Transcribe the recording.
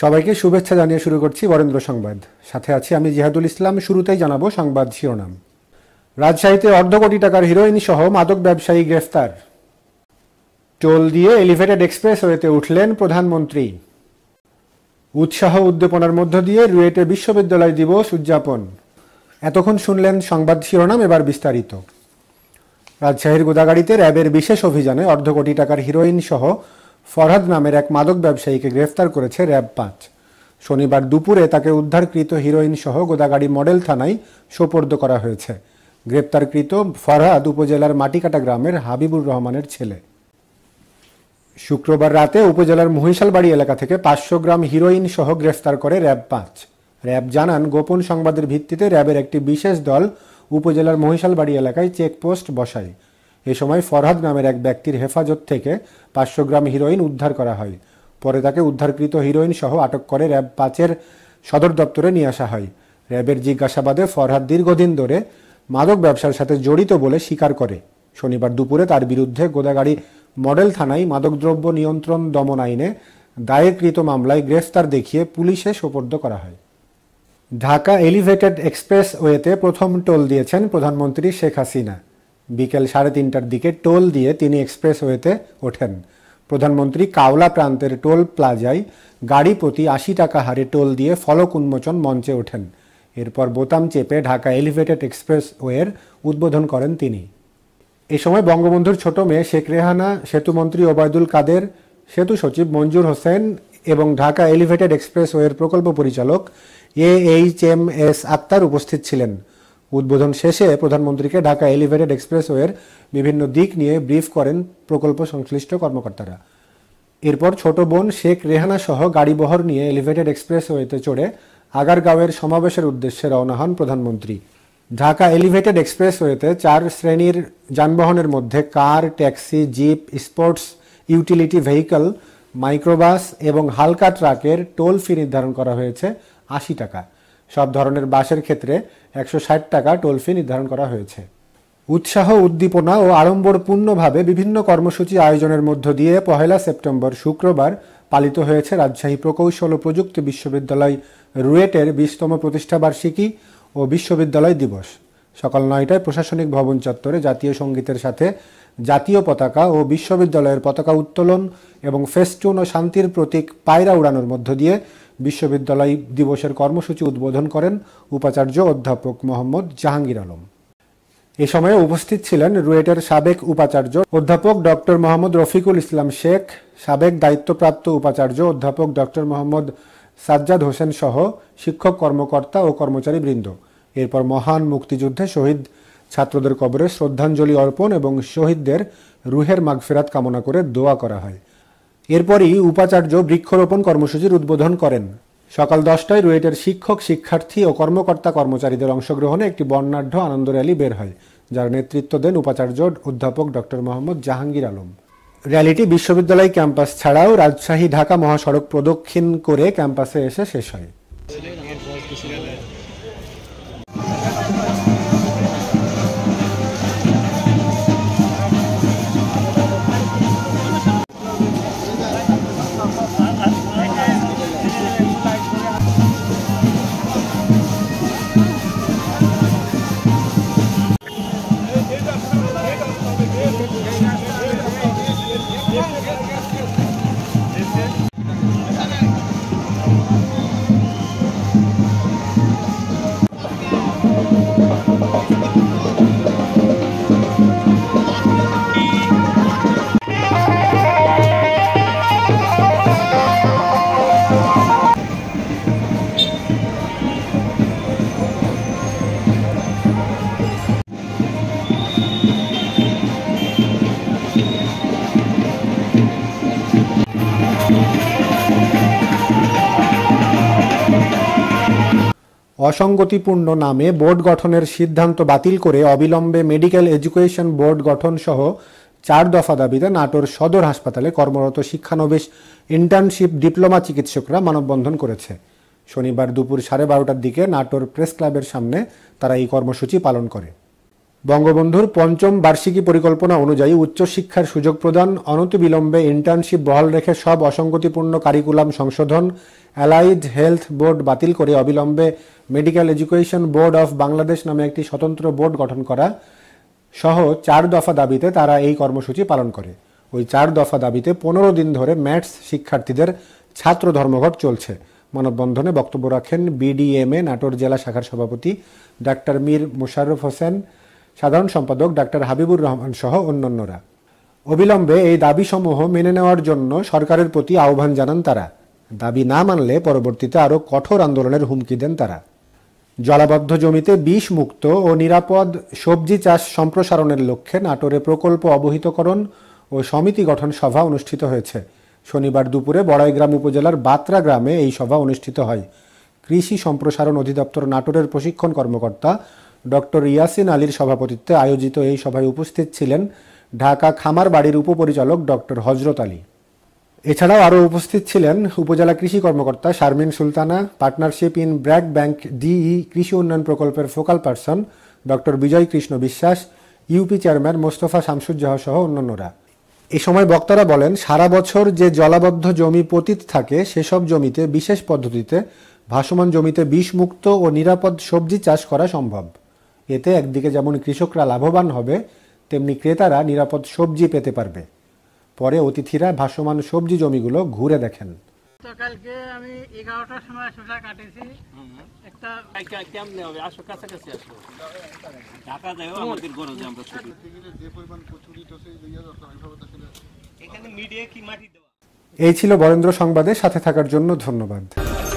সবাইকে শুভেচ্ছা জানিয়ে শুরু করছি বরেন্দ্র সংবাদ সাথে আছি আমি জিহাদুল ইসলাম শুরুতেই জানাবো সংবাদ শিরোনাম রাজশাহীতে অর্ধ কোটি টাকার হিরোইন সহ মাদক ব্যবসায়ী গ্রেফতার টোল দিয়ে এলিভেটেড ওয়েতে উঠলেন প্রধানমন্ত্রী উৎসাহ উদ্দীপনার মধ্য দিয়ে রুয়েটে বিশ্ববিদ্যালয় দিবস উদযাপন এতক্ষণ শুনলেন সংবাদ শিরোনাম এবার বিস্তারিত রাজশাহীর গোদাগাড়িতে র্যাবের বিশেষ অভিযানে অর্ধ কোটি টাকার হিরোইন সহ ফরহাদ নামের এক মাদক ব্যবসায়ীকে গ্রেফতার করেছে র্যাব পাঁচ শনিবার দুপুরে তাকে উদ্ধারকৃত হিরোইন সহ গোদাগাড়ি মডেল থানায় সোপর্দ করা হয়েছে গ্রেপ্তারকৃত ফরহাদ উপজেলার মাটিকাটা গ্রামের হাবিবুর রহমানের ছেলে শুক্রবার রাতে উপজেলার মহিষালবাড়ি এলাকা থেকে পাঁচশো গ্রাম হিরোইন সহ গ্রেফতার করে র্যাব পাঁচ র্যাব জানান গোপন সংবাদের ভিত্তিতে র্যাবের একটি বিশেষ দল উপজেলার মহিষালবাড়ি এলাকায় চেকপোস্ট বসায় এ সময় ফরহাদ নামের এক ব্যক্তির হেফাজত থেকে পাঁচশো গ্রাম হিরোইন উদ্ধার করা হয় পরে তাকে উদ্ধারকৃত হিরোইন সহ আটক করে র্যাব পাঁচের সদর দপ্তরে নিয়ে আসা হয় র্যাবের জিজ্ঞাসাবাদে ফরহাদ দীর্ঘদিন ধরে মাদক ব্যবসার সাথে জড়িত বলে স্বীকার করে শনিবার দুপুরে তার বিরুদ্ধে গোদাগাড়ি মডেল থানায় মাদকদ্রব্য নিয়ন্ত্রণ দমন আইনে দায়েরকৃত মামলায় গ্রেফতার দেখিয়ে পুলিশে সোপর্দ করা হয় ঢাকা এলিভেটেড এক্সপ্রেস ওয়েতে প্রথম টোল দিয়েছেন প্রধানমন্ত্রী শেখ হাসিনা বিকেল সাড়ে তিনটার দিকে টোল দিয়ে তিনি এক্সপ্রেসওয়েতে ওঠেন প্রধানমন্ত্রী কাওলা প্রান্তের টোল প্লাজায় গাড়ি প্রতি আশি টাকা হারে টোল দিয়ে ফলক উন্মোচন মঞ্চে ওঠেন এরপর বোতাম চেপে ঢাকা এলিভেটেড এক্সপ্রেসওয়ের উদ্বোধন করেন তিনি এ সময় বঙ্গবন্ধুর ছোট মেয়ে শেখ রেহানা সেতুমন্ত্রী ওবায়দুল কাদের সেতু সচিব মঞ্জুর হোসেন এবং ঢাকা এলিভেটেড এক্সপ্রেসওয়ের প্রকল্প পরিচালক A H M S Akter উপস্থিত ছিলেন উদ্বোধন শেষে প্রধানমন্ত্রীকে ঢাকা এলিভেটেড এক্সপ্রেসওয়ের বিভিন্ন দিক নিয়ে ব্রিফ করেন প্রকল্প সংশ্লিষ্ট কর্মকর্তারা এরপর ছোট বোন শেখ রেহানা সহ গাড়িবহর নিয়ে এলিভেটেড এক্সপ্রেসওয়েতে চড়ে আগারগাঁওয়ের সমাবেশের উদ্দেশ্যে রওনা হন প্রধানমন্ত্রী ঢাকা এলিভেটেড এক্সপ্রেসওয়েতে চার শ্রেণীর যানবাহনের মধ্যে car taxi jeep sports utility vehicle microbus এবং হালকা ট্রাকের টোল ফি নির্ধারণ করা হয়েছে আশি টাকা সব ধরনের বাসের ক্ষেত্রে একশো টাকা টোল ফি নির্ধারণ করা হয়েছে উৎসাহ উদ্দীপনা ও আড়ম্বরপূর্ণভাবে বিভিন্ন কর্মসূচি আয়োজনের মধ্য দিয়ে পহেলা সেপ্টেম্বর শুক্রবার পালিত হয়েছে রাজশাহী প্রকৌশল ও প্রযুক্তি বিশ্ববিদ্যালয় রুয়েটের বিশতম প্রতিষ্ঠাবার্ষিকী ও বিশ্ববিদ্যালয় দিবস সকাল নয়টায় প্রশাসনিক ভবন চত্বরে জাতীয় সঙ্গীতের সাথে জাতীয় পতাকা ও বিশ্ববিদ্যালয়ের পতাকা উত্তোলন এবং ফেস্টুন ও শান্তির প্রতীক পায়রা উড়ানোর মধ্য দিয়ে বিশ্ববিদ্যালয় দিবসের কর্মসূচি উদ্বোধন করেন উপাচার্য অধ্যাপক মোহাম্মদ জাহাঙ্গীর আলম এ সময় উপস্থিত ছিলেন রুয়েটের সাবেক উপাচার্য অধ্যাপক ডক্টর মোহাম্মদ রফিকুল ইসলাম শেখ সাবেক দায়িত্বপ্রাপ্ত উপাচার্য অধ্যাপক ডক্টর মোহাম্মদ সাজ্জাদ হোসেন সহ শিক্ষক কর্মকর্তা ও কর্মচারী বৃন্দ এরপর মহান মুক্তিযুদ্ধে শহীদ ছাত্রদের কবরে শ্রদ্ধাঞ্জলি অর্পণ এবং শহীদদের রুহের মাগফেরাত কামনা করে দোয়া করা হয় এরপরই উপাচার্য বৃক্ষরোপণ কর্মসূচির উদ্বোধন করেন সকাল দশটায় রুয়েটের শিক্ষক শিক্ষার্থী ও কর্মকর্তা কর্মচারীদের অংশগ্রহণে একটি বর্ণাঢ্য আনন্দ র্যালি বের হয় যার নেতৃত্ব দেন উপাচার্য অধ্যাপক ডক্টর মোহাম্মদ জাহাঙ্গীর আলম র্যালিটি বিশ্ববিদ্যালয় ক্যাম্পাস ছাড়াও রাজশাহী ঢাকা মহাসড়ক প্রদক্ষিণ করে ক্যাম্পাসে এসে শেষ হয় অসঙ্গতিপূর্ণ নামে বোর্ড গঠনের সিদ্ধান্ত বাতিল করে অবিলম্বে মেডিকেল এডুকেশন বোর্ড গঠন সহ চার দফা দাবিতে নাটোর সদর হাসপাতালে কর্মরত শিক্ষানবিশ ইন্টার্নশিপ ডিপ্লোমা চিকিৎসকরা মানববন্ধন করেছে শনিবার দুপুর সাড়ে বারোটার দিকে নাটোর প্রেস ক্লাবের সামনে তারা এই কর্মসূচি পালন করে বঙ্গবন্ধুর পঞ্চম বার্ষিকী পরিকল্পনা অনুযায়ী উচ্চশিক্ষার সুযোগ প্রদান অনতিবিলম্বে ইন্টার্নশিপ বহাল রেখে সব অসঙ্গতিপূর্ণ কারিকুলাম সংশোধন অ্যালাইড হেলথ বোর্ড বাতিল করে অবিলম্বে medical education board of Bangladesh নামে একটি স্বতন্ত্র বোর্ড গঠন করা সহ চার দফা দাবিতে তারা এই কর্মসূচি পালন করে ওই চার দফা দাবিতে পনেরো দিন ধরে ম্যাথস শিক্ষার্থীদের ছাত্র ধর্মঘট চলছে মানববন্ধনে বক্তব্য রাখেন বিডিএমএ নাটোর জেলা শাখার সভাপতি ডাক্তার মীর মোশাররফ হোসেন সাধারণ সম্পাদক ডাক্তার হাবিবুর রহমান সহ অন্যান্যরা অবিলম্বে এই দাবিসমূহ মেনে নেওয়ার জন্য সরকারের প্রতি আহ্বান জানান তারা দাবি না মানলে পরবর্তীতে আরও কঠোর আন্দোলনের হুমকি দেন তারা জলাবদ্ধ জমিতে বিষ মুক্ত ও নিরাপদ সবজি চাষ সম্প্রসারণের লক্ষ্যে নাটোরে প্রকল্প অবহিতকরণ ও সমিতি গঠন সভা অনুষ্ঠিত হয়েছে শনিবার দুপুরে বড়াইগ্রাম উপজেলার বাত্রা গ্রামে এই সভা অনুষ্ঠিত হয় কৃষি সম্প্রসারণ অধিদপ্তর নাটোরের প্রশিক্ষণ কর্মকর্তা ডক্টর ইয়াসিন আলীর সভাপতিত্বে আয়োজিত এই সভায় উপস্থিত ছিলেন ঢাকা খামার বাড়ির উপপরিচালক ডক্টর হজরত আলী এছাড়াও আরও উপস্থিত ছিলেন উপজেলা কৃষি কর্মকর্তা Sharmin Sultana partnership in BRAC bank ডিই কৃষি উন্নয়ন প্রকল্পের focal person doctor Bijoy Krishna Biswas UP chairman Mostafa শামসুজ্জাহ সহ অন্যান্যরা এ সময় বক্তারা বলেন সারা বছর যে জলাবদ্ধ জমি পতিত থাকে সেসব জমিতে বিশেষ পদ্ধতিতে ভাসমান জমিতে বিষমুক্ত ও নিরাপদ সবজি চাষ করা সম্ভব এতে একদিকে যেমন কৃষকরা লাভবান হবে তেমনি ক্রেতারা নিরাপদ সবজি পেতে পারবে পরে অতিথিরা ভাসমান সবজি জমিগুলো ঘুরে দেখেন সকালকে আমি এগারোটার সময় কাটেছি একটা কেমনে হবে আসো কাছাকাছি আসো ঢাকা আমাদের আমরা যে পরিমাণ কচুরি টসে এখানে মিডিয়া কি মাটি দেওয়া এই ছিল বরেন্দ্র সংবাদে সাথে থাকার জন্য ধন্যবাদ